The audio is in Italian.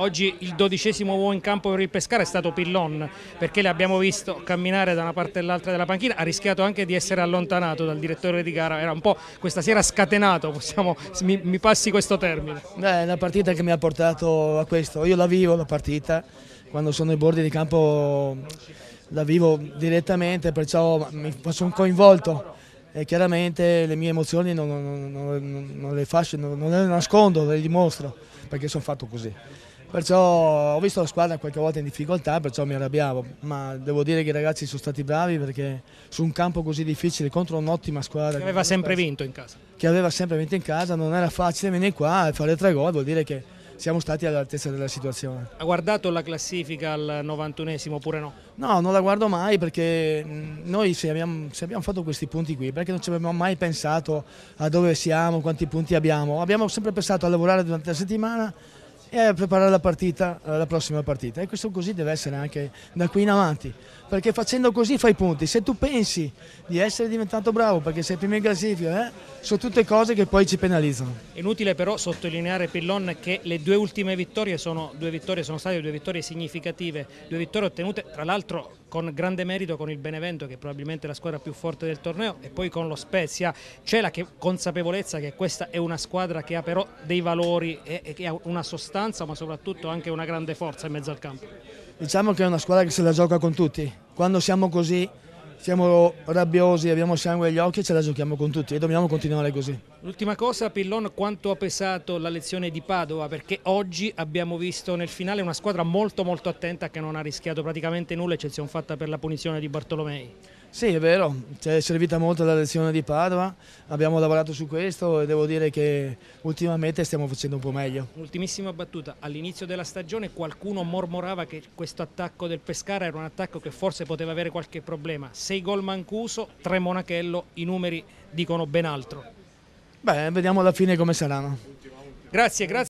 Oggi il dodicesimo uomo in campo per il Pescara è stato Pillon perché l'abbiamo visto camminare da una parte all'altra della panchina, ha rischiato anche di essere allontanato dal direttore di gara, era un po' questa sera scatenato, possiamo, mi, mi, passi questo termine. È una partita che mi ha portato a questo, io la vivo la partita, quando sono ai bordi di campo la vivo direttamente, perciò mi sono coinvolto e chiaramente le mie emozioni non, non, non, non le faccio, non le nascondo, le dimostro perché sono fatto così. Perciò ho visto la squadra qualche volta in difficoltà, perciò mi arrabbiavo, ma devo dire che i ragazzi sono stati bravi perché su un campo così difficile contro un'ottima squadra che aveva sempre perso, vinto in casa. Che aveva sempre vinto in casa, non era facile venire qua e fare tre gol, vuol dire che siamo stati all'altezza della situazione. Ha guardato la classifica al 91esimo oppure no? No, non la guardo mai perché mm, noi se abbiamo, se abbiamo fatto questi punti qui, perché non ci abbiamo mai pensato a dove siamo, quanti punti abbiamo, abbiamo sempre pensato a lavorare durante la settimana e a preparare la partita, eh, la prossima partita. E questo così deve essere anche da qui in avanti, perché facendo così fai punti. Se tu pensi di essere diventato bravo perché sei primo in classifica, eh, sono tutte cose che poi ci penalizzano. Inutile però sottolineare Pillon che le due ultime vittorie sono, due vittorie sono state due vittorie significative, due vittorie ottenute tra l'altro con grande merito con il Benevento che è probabilmente la squadra più forte del torneo e poi con lo Spezia c'è la che consapevolezza che questa è una squadra che ha però dei valori e, e che ha una sostanza ma soprattutto anche una grande forza in mezzo al campo diciamo che è una squadra che se la gioca con tutti quando siamo così siamo rabbiosi, abbiamo sangue agli occhi e ce la giochiamo con tutti e dobbiamo continuare così. L'ultima cosa, Pillon, quanto ha pesato la lezione di Padova? Perché oggi abbiamo visto nel finale una squadra molto molto attenta che non ha rischiato praticamente nulla, eccezione fatta per la punizione di Bartolomei. Sì, è vero, ci è servita molto la lezione di Padova, abbiamo lavorato su questo e devo dire che ultimamente stiamo facendo un po' meglio. Ultimissima battuta, all'inizio della stagione qualcuno mormorava che questo attacco del Pescara era un attacco che forse poteva avere qualche problema, Sei gol Mancuso, tre Monachello, i numeri dicono ben altro. Beh, vediamo alla fine come saranno. Grazie, grazie.